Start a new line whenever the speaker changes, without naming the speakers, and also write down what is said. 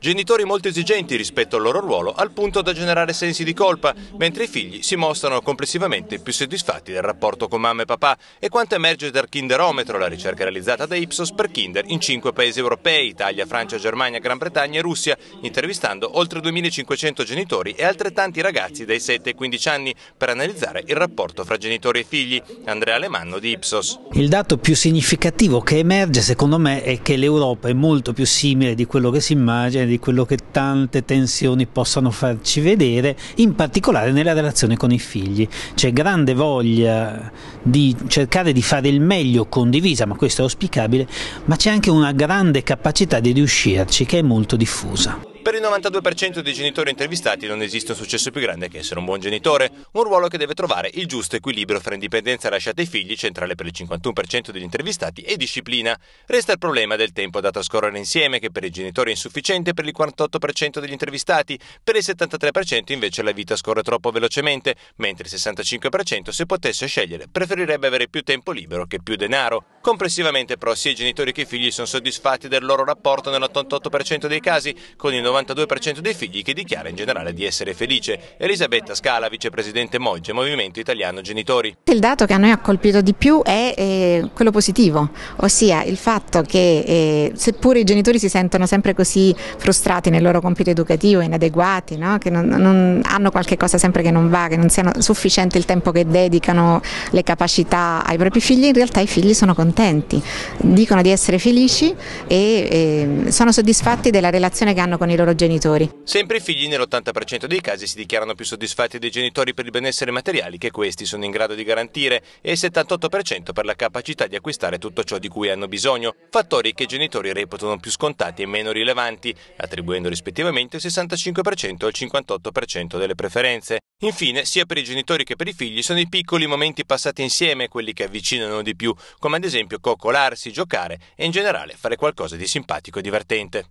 Genitori molto esigenti rispetto al loro ruolo al punto da generare sensi di colpa, mentre i figli si mostrano complessivamente più soddisfatti del rapporto con mamma e papà e quanto emerge dal Kinderometro, la ricerca realizzata da Ipsos per Kinder in cinque paesi europei, Italia, Francia, Germania, Gran Bretagna e Russia, intervistando oltre 2500 genitori e altrettanti ragazzi dai 7 ai 15 anni per analizzare il rapporto fra genitori e figli. Andrea Lemanno di Ipsos.
Il dato più significativo che emerge secondo me è che l'Europa è molto più simile di quello che si immagina di quello che tante tensioni possano farci vedere, in particolare nella relazione con i figli. C'è grande voglia di cercare di fare il meglio condivisa, ma questo è auspicabile, ma c'è anche una grande capacità di riuscirci che è molto diffusa.
Per il 92% dei genitori intervistati non esiste un successo più grande che essere un buon genitore, un ruolo che deve trovare il giusto equilibrio fra indipendenza lasciata ai figli, centrale per il 51% degli intervistati, e disciplina. Resta il problema del tempo da trascorrere insieme, che per i genitori è insufficiente per il 48% degli intervistati, per il 73% invece la vita scorre troppo velocemente, mentre il 65% se potesse scegliere preferirebbe avere più tempo libero che più denaro. Complessivamente però sia i genitori che i figli sono soddisfatti del loro rapporto nell'88% dei casi, con il 90% 92% dei figli che dichiara in generale di essere felice. Elisabetta Scala, vicepresidente Mogge, Movimento Italiano Genitori.
Il dato che a noi ha colpito di più è eh, quello positivo, ossia il fatto che eh, seppure i genitori si sentono sempre così frustrati nel loro compito educativo, inadeguati, no? che non, non hanno qualche cosa sempre che non va, che non siano sufficiente il tempo che dedicano, le capacità ai propri figli, in realtà i figli sono contenti, dicono di essere felici e, e eh, sono soddisfatti della relazione che hanno con i loro genitori.
Sempre i figli nell'80% dei casi si dichiarano più soddisfatti dei genitori per il benessere materiali che questi sono in grado di garantire e il 78% per la capacità di acquistare tutto ciò di cui hanno bisogno, fattori che i genitori reputano più scontati e meno rilevanti, attribuendo rispettivamente il 65% e il 58% delle preferenze. Infine, sia per i genitori che per i figli sono i piccoli momenti passati insieme quelli che avvicinano di più, come ad esempio coccolarsi, giocare e in generale fare qualcosa di simpatico e divertente.